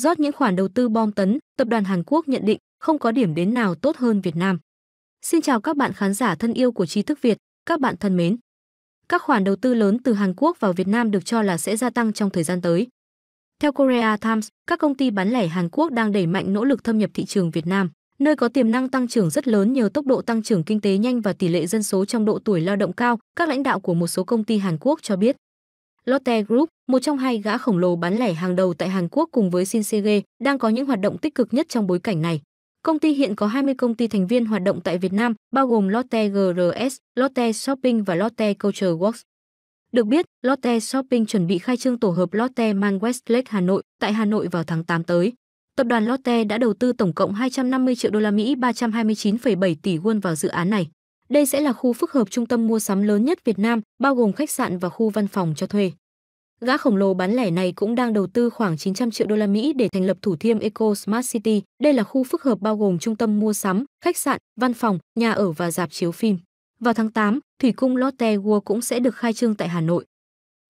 rót những khoản đầu tư bom tấn, tập đoàn Hàn Quốc nhận định không có điểm đến nào tốt hơn Việt Nam. Xin chào các bạn khán giả thân yêu của Trí thức Việt, các bạn thân mến. Các khoản đầu tư lớn từ Hàn Quốc vào Việt Nam được cho là sẽ gia tăng trong thời gian tới. Theo Korea Times, các công ty bán lẻ Hàn Quốc đang đẩy mạnh nỗ lực thâm nhập thị trường Việt Nam, nơi có tiềm năng tăng trưởng rất lớn nhờ tốc độ tăng trưởng kinh tế nhanh và tỷ lệ dân số trong độ tuổi lao động cao, các lãnh đạo của một số công ty Hàn Quốc cho biết. Lotte Group, một trong hai gã khổng lồ bán lẻ hàng đầu tại Hàn Quốc cùng với Shinsegae, đang có những hoạt động tích cực nhất trong bối cảnh này. Công ty hiện có 20 công ty thành viên hoạt động tại Việt Nam, bao gồm Lotte GRS, Lotte Shopping và Lotte Culture Works. Được biết, Lotte Shopping chuẩn bị khai trương tổ hợp Lotte Man Westlake Hà Nội tại Hà Nội vào tháng 8 tới. Tập đoàn Lotte đã đầu tư tổng cộng 250 triệu đô la Mỹ, 329,7 tỷ won vào dự án này. Đây sẽ là khu phức hợp trung tâm mua sắm lớn nhất Việt Nam, bao gồm khách sạn và khu văn phòng cho thuê. Gã khổng lồ bán lẻ này cũng đang đầu tư khoảng 900 triệu đô la Mỹ để thành lập Thủ Thiêm Eco Smart City. Đây là khu phức hợp bao gồm trung tâm mua sắm, khách sạn, văn phòng, nhà ở và dạp chiếu phim. Vào tháng 8, thủy cung Lotte World cũng sẽ được khai trương tại Hà Nội.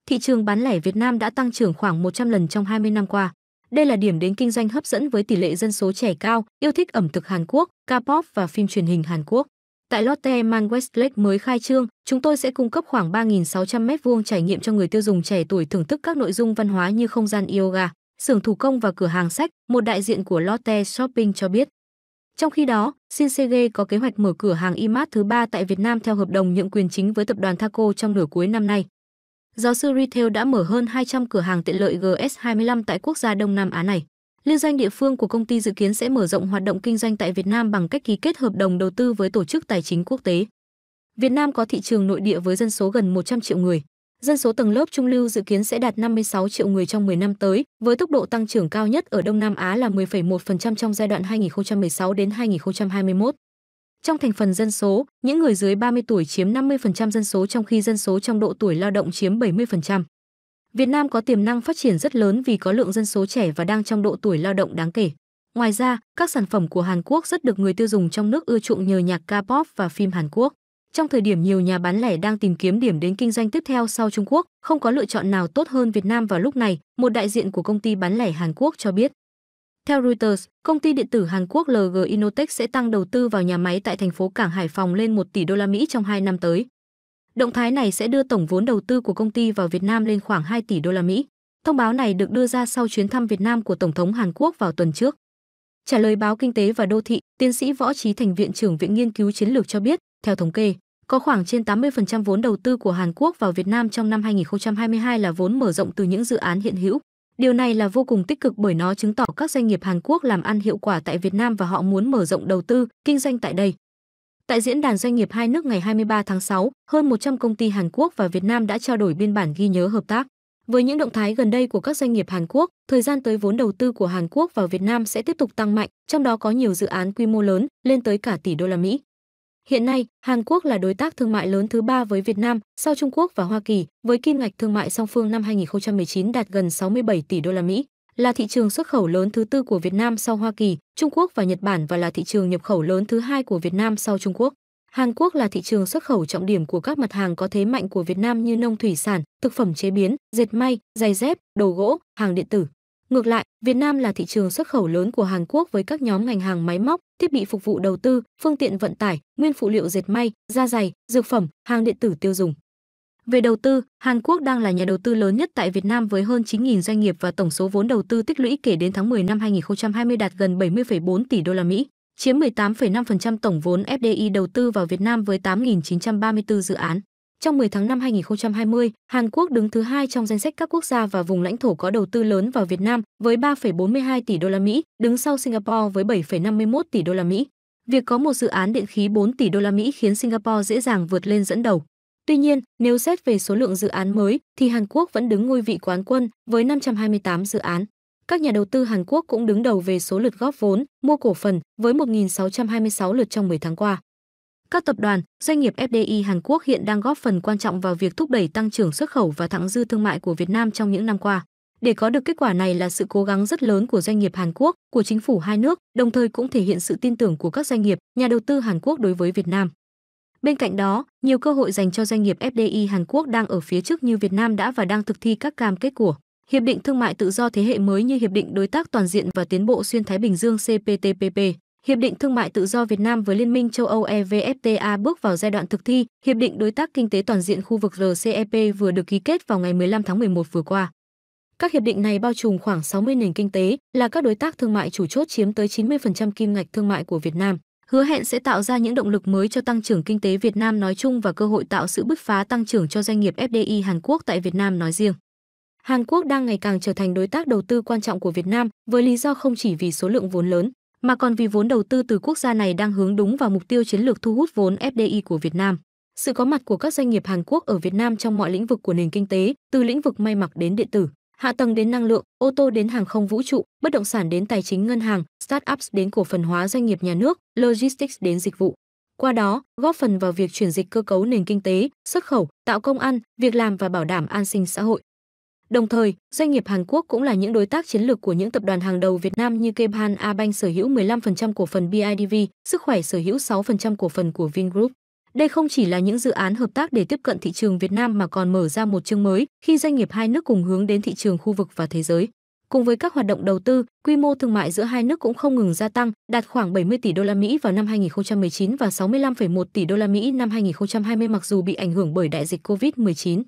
Thị trường bán lẻ Việt Nam đã tăng trưởng khoảng 100 lần trong 20 năm qua. Đây là điểm đến kinh doanh hấp dẫn với tỷ lệ dân số trẻ cao, yêu thích ẩm thực Hàn Quốc, K-pop và phim truyền hình Hàn Quốc. Tại Lotte Man Westlake mới khai trương, chúng tôi sẽ cung cấp khoảng 3.600 m2 trải nghiệm cho người tiêu dùng trẻ tuổi thưởng thức các nội dung văn hóa như không gian yoga, xưởng thủ công và cửa hàng sách, một đại diện của Lotte Shopping cho biết. Trong khi đó, Shinsegae có kế hoạch mở cửa hàng IMAT thứ ba tại Việt Nam theo hợp đồng nhượng quyền chính với tập đoàn Thaco trong nửa cuối năm nay. Giáo sư Retail đã mở hơn 200 cửa hàng tiện lợi GS25 tại quốc gia Đông Nam Á này. Liên doanh địa phương của công ty dự kiến sẽ mở rộng hoạt động kinh doanh tại Việt Nam bằng cách ký kết hợp đồng đầu tư với tổ chức tài chính quốc tế. Việt Nam có thị trường nội địa với dân số gần 100 triệu người. Dân số tầng lớp trung lưu dự kiến sẽ đạt 56 triệu người trong 10 năm tới, với tốc độ tăng trưởng cao nhất ở Đông Nam Á là 10,1% trong giai đoạn 2016 đến 2021. Trong thành phần dân số, những người dưới 30 tuổi chiếm 50% dân số trong khi dân số trong độ tuổi lao động chiếm 70%. Việt Nam có tiềm năng phát triển rất lớn vì có lượng dân số trẻ và đang trong độ tuổi lao động đáng kể. Ngoài ra, các sản phẩm của Hàn Quốc rất được người tiêu dùng trong nước ưa chuộng nhờ nhạc K-pop và phim Hàn Quốc. Trong thời điểm nhiều nhà bán lẻ đang tìm kiếm điểm đến kinh doanh tiếp theo sau Trung Quốc, không có lựa chọn nào tốt hơn Việt Nam vào lúc này, một đại diện của công ty bán lẻ Hàn Quốc cho biết. Theo Reuters, công ty điện tử Hàn Quốc LG Innotech sẽ tăng đầu tư vào nhà máy tại thành phố cảng Hải Phòng lên 1 tỷ đô la Mỹ trong 2 năm tới. Động thái này sẽ đưa tổng vốn đầu tư của công ty vào Việt Nam lên khoảng 2 tỷ đô la Mỹ. Thông báo này được đưa ra sau chuyến thăm Việt Nam của Tổng thống Hàn Quốc vào tuần trước. Trả lời báo Kinh tế và Đô thị, tiến sĩ Võ Trí Thành Viện trưởng Viện Nghiên cứu Chiến lược cho biết, theo thống kê, có khoảng trên 80% vốn đầu tư của Hàn Quốc vào Việt Nam trong năm 2022 là vốn mở rộng từ những dự án hiện hữu. Điều này là vô cùng tích cực bởi nó chứng tỏ các doanh nghiệp Hàn Quốc làm ăn hiệu quả tại Việt Nam và họ muốn mở rộng đầu tư, kinh doanh tại đây. Tại diễn đàn doanh nghiệp hai nước ngày 23 tháng 6, hơn 100 công ty Hàn Quốc và Việt Nam đã trao đổi biên bản ghi nhớ hợp tác. Với những động thái gần đây của các doanh nghiệp Hàn Quốc, thời gian tới vốn đầu tư của Hàn Quốc vào Việt Nam sẽ tiếp tục tăng mạnh, trong đó có nhiều dự án quy mô lớn, lên tới cả tỷ đô la Mỹ. Hiện nay, Hàn Quốc là đối tác thương mại lớn thứ ba với Việt Nam sau Trung Quốc và Hoa Kỳ, với kim ngạch thương mại song phương năm 2019 đạt gần 67 tỷ đô la Mỹ là thị trường xuất khẩu lớn thứ tư của Việt Nam sau Hoa Kỳ, Trung Quốc và Nhật Bản và là thị trường nhập khẩu lớn thứ hai của Việt Nam sau Trung Quốc. Hàn Quốc là thị trường xuất khẩu trọng điểm của các mặt hàng có thế mạnh của Việt Nam như nông thủy sản, thực phẩm chế biến, dệt may, giày dép, đồ gỗ, hàng điện tử. Ngược lại, Việt Nam là thị trường xuất khẩu lớn của Hàn Quốc với các nhóm ngành hàng máy móc, thiết bị phục vụ đầu tư, phương tiện vận tải, nguyên phụ liệu dệt may, da giày, dược phẩm, hàng điện tử tiêu dùng. Về đầu tư, Hàn Quốc đang là nhà đầu tư lớn nhất tại Việt Nam với hơn 9.000 doanh nghiệp và tổng số vốn đầu tư tích lũy kể đến tháng 10 năm 2020 đạt gần 70,4 tỷ đô la Mỹ, chiếm 18,5% tổng vốn FDI đầu tư vào Việt Nam với 8.934 dự án. Trong 10 tháng năm 2020, Hàn Quốc đứng thứ hai trong danh sách các quốc gia và vùng lãnh thổ có đầu tư lớn vào Việt Nam với 3,42 tỷ đô la Mỹ, đứng sau Singapore với 7,51 tỷ đô la Mỹ. Việc có một dự án điện khí 4 tỷ đô la Mỹ khiến Singapore dễ dàng vượt lên dẫn đầu. Tuy nhiên, nếu xét về số lượng dự án mới thì Hàn Quốc vẫn đứng ngôi vị quán quân với 528 dự án. Các nhà đầu tư Hàn Quốc cũng đứng đầu về số lượt góp vốn, mua cổ phần với 1.626 lượt trong 10 tháng qua. Các tập đoàn, doanh nghiệp FDI Hàn Quốc hiện đang góp phần quan trọng vào việc thúc đẩy tăng trưởng xuất khẩu và thặng dư thương mại của Việt Nam trong những năm qua. Để có được kết quả này là sự cố gắng rất lớn của doanh nghiệp Hàn Quốc, của chính phủ hai nước, đồng thời cũng thể hiện sự tin tưởng của các doanh nghiệp, nhà đầu tư Hàn Quốc đối với Việt Nam. Bên cạnh đó, nhiều cơ hội dành cho doanh nghiệp FDI Hàn Quốc đang ở phía trước như Việt Nam đã và đang thực thi các cam kết của Hiệp định Thương mại Tự do thế hệ mới như Hiệp định Đối tác Toàn diện và Tiến bộ Xuyên Thái Bình Dương CPTPP. Hiệp định Thương mại Tự do Việt Nam với Liên minh châu Âu EVFTA bước vào giai đoạn thực thi. Hiệp định Đối tác Kinh tế Toàn diện khu vực RCEP vừa được ký kết vào ngày 15 tháng 11 vừa qua. Các hiệp định này bao trùm khoảng 60 nền kinh tế, là các đối tác thương mại chủ chốt chiếm tới 90% kim ngạch thương mại của Việt Nam hứa hẹn sẽ tạo ra những động lực mới cho tăng trưởng kinh tế Việt Nam nói chung và cơ hội tạo sự bứt phá tăng trưởng cho doanh nghiệp FDI Hàn Quốc tại Việt Nam nói riêng. Hàn Quốc đang ngày càng trở thành đối tác đầu tư quan trọng của Việt Nam với lý do không chỉ vì số lượng vốn lớn, mà còn vì vốn đầu tư từ quốc gia này đang hướng đúng vào mục tiêu chiến lược thu hút vốn FDI của Việt Nam. Sự có mặt của các doanh nghiệp Hàn Quốc ở Việt Nam trong mọi lĩnh vực của nền kinh tế, từ lĩnh vực may mặc đến điện tử, hạ tầng đến năng lượng, ô tô đến hàng không vũ trụ, bất động sản đến tài chính ngân hàng, startups đến cổ phần hóa doanh nghiệp nhà nước, logistics đến dịch vụ. Qua đó, góp phần vào việc chuyển dịch cơ cấu nền kinh tế, xuất khẩu, tạo công ăn, việc làm và bảo đảm an sinh xã hội. Đồng thời, doanh nghiệp Hàn Quốc cũng là những đối tác chiến lược của những tập đoàn hàng đầu Việt Nam như Kebhan A Bank sở hữu 15% cổ phần BIDV, Sức khỏe sở hữu 6% cổ phần của Vingroup. Đây không chỉ là những dự án hợp tác để tiếp cận thị trường Việt Nam mà còn mở ra một chương mới khi doanh nghiệp hai nước cùng hướng đến thị trường khu vực và thế giới. Cùng với các hoạt động đầu tư, quy mô thương mại giữa hai nước cũng không ngừng gia tăng, đạt khoảng 70 tỷ đô la Mỹ vào năm 2019 và 65,1 tỷ đô la Mỹ năm 2020 mặc dù bị ảnh hưởng bởi đại dịch COVID-19.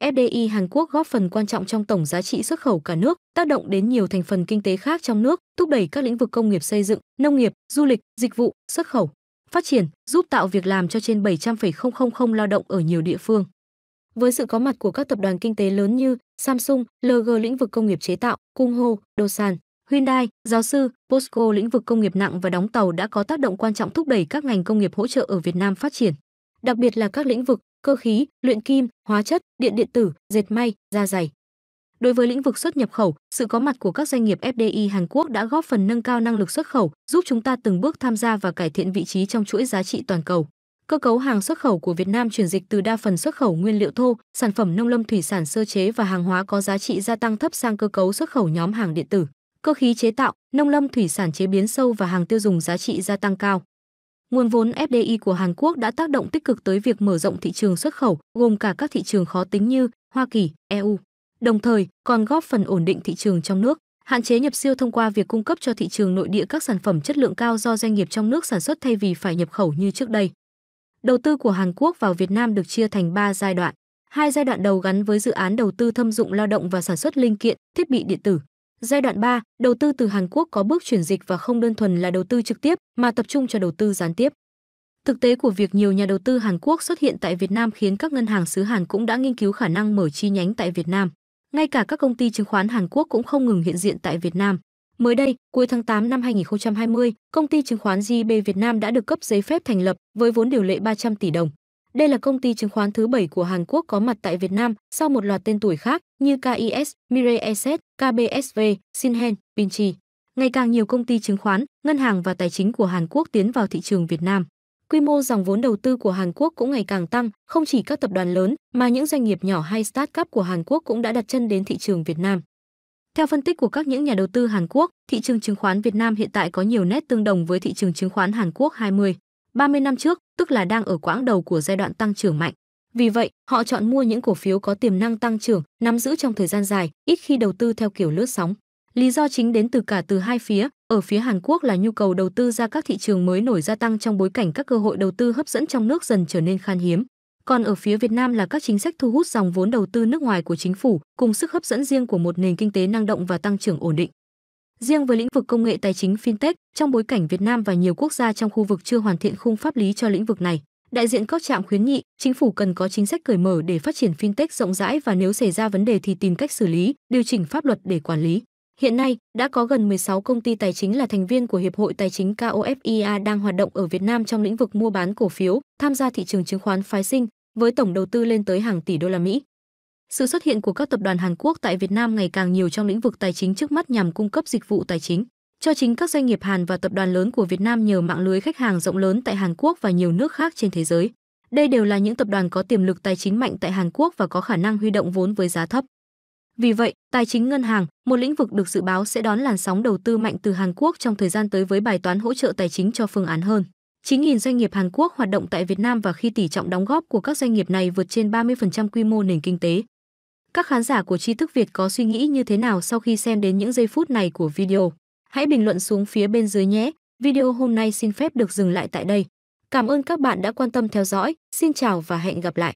FDI Hàn Quốc góp phần quan trọng trong tổng giá trị xuất khẩu cả nước, tác động đến nhiều thành phần kinh tế khác trong nước, thúc đẩy các lĩnh vực công nghiệp xây dựng, nông nghiệp, du lịch, dịch vụ, xuất khẩu phát triển, giúp tạo việc làm cho trên 700,000 lao động ở nhiều địa phương. Với sự có mặt của các tập đoàn kinh tế lớn như Samsung, LG lĩnh vực công nghiệp chế tạo, Cung Kumho, Dosan, Hyundai, giáo sư, Posco lĩnh vực công nghiệp nặng và đóng tàu đã có tác động quan trọng thúc đẩy các ngành công nghiệp hỗ trợ ở Việt Nam phát triển, đặc biệt là các lĩnh vực cơ khí, luyện kim, hóa chất, điện điện tử, dệt may, da giày. Đối với lĩnh vực xuất nhập khẩu, sự có mặt của các doanh nghiệp FDI Hàn Quốc đã góp phần nâng cao năng lực xuất khẩu, giúp chúng ta từng bước tham gia và cải thiện vị trí trong chuỗi giá trị toàn cầu. Cơ cấu hàng xuất khẩu của Việt Nam chuyển dịch từ đa phần xuất khẩu nguyên liệu thô, sản phẩm nông lâm thủy sản sơ chế và hàng hóa có giá trị gia tăng thấp sang cơ cấu xuất khẩu nhóm hàng điện tử, cơ khí chế tạo, nông lâm thủy sản chế biến sâu và hàng tiêu dùng giá trị gia tăng cao. Nguồn vốn FDI của Hàn Quốc đã tác động tích cực tới việc mở rộng thị trường xuất khẩu, gồm cả các thị trường khó tính như Hoa Kỳ, EU đồng thời còn góp phần ổn định thị trường trong nước, hạn chế nhập siêu thông qua việc cung cấp cho thị trường nội địa các sản phẩm chất lượng cao do doanh nghiệp trong nước sản xuất thay vì phải nhập khẩu như trước đây. Đầu tư của Hàn Quốc vào Việt Nam được chia thành 3 giai đoạn. Hai giai đoạn đầu gắn với dự án đầu tư thâm dụng lao động và sản xuất linh kiện, thiết bị điện tử. Giai đoạn 3, đầu tư từ Hàn Quốc có bước chuyển dịch và không đơn thuần là đầu tư trực tiếp mà tập trung cho đầu tư gián tiếp. Thực tế của việc nhiều nhà đầu tư Hàn Quốc xuất hiện tại Việt Nam khiến các ngân hàng xứ Hàn cũng đã nghiên cứu khả năng mở chi nhánh tại Việt Nam. Ngay cả các công ty chứng khoán Hàn Quốc cũng không ngừng hiện diện tại Việt Nam. Mới đây, cuối tháng 8 năm 2020, công ty chứng khoán JB Việt Nam đã được cấp giấy phép thành lập với vốn điều lệ 300 tỷ đồng. Đây là công ty chứng khoán thứ 7 của Hàn Quốc có mặt tại Việt Nam sau một loạt tên tuổi khác như KIS, Mirai Asset, KBSV, Shinhan, Vinci. Ngày càng nhiều công ty chứng khoán, ngân hàng và tài chính của Hàn Quốc tiến vào thị trường Việt Nam quy mô dòng vốn đầu tư của Hàn Quốc cũng ngày càng tăng, không chỉ các tập đoàn lớn mà những doanh nghiệp nhỏ hay start-up của Hàn Quốc cũng đã đặt chân đến thị trường Việt Nam. Theo phân tích của các những nhà đầu tư Hàn Quốc, thị trường chứng khoán Việt Nam hiện tại có nhiều nét tương đồng với thị trường chứng khoán Hàn Quốc 20, 30 năm trước, tức là đang ở quãng đầu của giai đoạn tăng trưởng mạnh. Vì vậy, họ chọn mua những cổ phiếu có tiềm năng tăng trưởng, nắm giữ trong thời gian dài, ít khi đầu tư theo kiểu lướt sóng. Lý do chính đến từ cả từ hai phía, ở phía Hàn Quốc là nhu cầu đầu tư ra các thị trường mới nổi gia tăng trong bối cảnh các cơ hội đầu tư hấp dẫn trong nước dần trở nên khan hiếm. Còn ở phía Việt Nam là các chính sách thu hút dòng vốn đầu tư nước ngoài của chính phủ, cùng sức hấp dẫn riêng của một nền kinh tế năng động và tăng trưởng ổn định. Riêng với lĩnh vực công nghệ tài chính fintech, trong bối cảnh Việt Nam và nhiều quốc gia trong khu vực chưa hoàn thiện khung pháp lý cho lĩnh vực này, đại diện các trạm khuyến nghị chính phủ cần có chính sách cởi mở để phát triển fintech rộng rãi và nếu xảy ra vấn đề thì tìm cách xử lý, điều chỉnh pháp luật để quản lý. Hiện nay, đã có gần 16 công ty tài chính là thành viên của Hiệp hội Tài chính KOFIA đang hoạt động ở Việt Nam trong lĩnh vực mua bán cổ phiếu, tham gia thị trường chứng khoán phái sinh với tổng đầu tư lên tới hàng tỷ đô la Mỹ. Sự xuất hiện của các tập đoàn Hàn Quốc tại Việt Nam ngày càng nhiều trong lĩnh vực tài chính trước mắt nhằm cung cấp dịch vụ tài chính cho chính các doanh nghiệp Hàn và tập đoàn lớn của Việt Nam nhờ mạng lưới khách hàng rộng lớn tại Hàn Quốc và nhiều nước khác trên thế giới. Đây đều là những tập đoàn có tiềm lực tài chính mạnh tại Hàn Quốc và có khả năng huy động vốn với giá thấp. Vì vậy, tài chính ngân hàng, một lĩnh vực được dự báo sẽ đón làn sóng đầu tư mạnh từ Hàn Quốc trong thời gian tới với bài toán hỗ trợ tài chính cho phương án hơn. 9.000 doanh nghiệp Hàn Quốc hoạt động tại Việt Nam và khi tỷ trọng đóng góp của các doanh nghiệp này vượt trên 30% quy mô nền kinh tế. Các khán giả của tri thức Việt có suy nghĩ như thế nào sau khi xem đến những giây phút này của video? Hãy bình luận xuống phía bên dưới nhé. Video hôm nay xin phép được dừng lại tại đây. Cảm ơn các bạn đã quan tâm theo dõi. Xin chào và hẹn gặp lại.